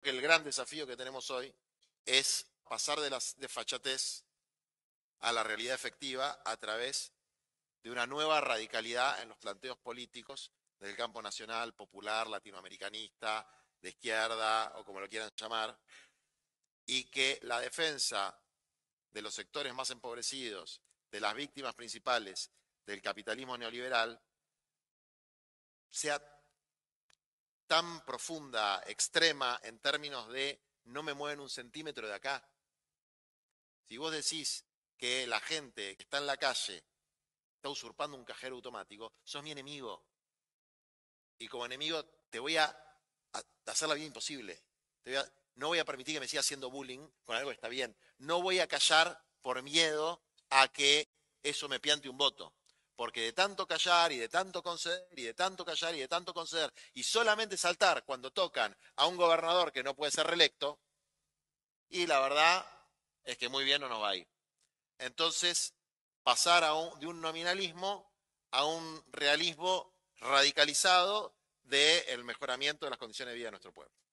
que el gran desafío que tenemos hoy es pasar de la desfachatez a la realidad efectiva a través de una nueva radicalidad en los planteos políticos del campo nacional, popular, latinoamericanista, de izquierda o como lo quieran llamar, y que la defensa de los sectores más empobrecidos, de las víctimas principales del capitalismo neoliberal, sea tan profunda, extrema, en términos de no me mueven un centímetro de acá. Si vos decís que la gente que está en la calle está usurpando un cajero automático, sos mi enemigo. Y como enemigo te voy a, hacer la vida imposible. no voy a permitir que me siga haciendo bullying con algo que está bien. No voy a callar por miedo a que eso me piante un voto porque de tanto callar y de tanto conceder y de tanto callar y de tanto conceder y solamente saltar cuando tocan a un gobernador que no puede ser reelecto, y la verdad es que muy bien no nos va a ir. Entonces, pasar de un nominalismo a un realismo radicalizado del el mejoramiento de las condiciones de vida de nuestro pueblo.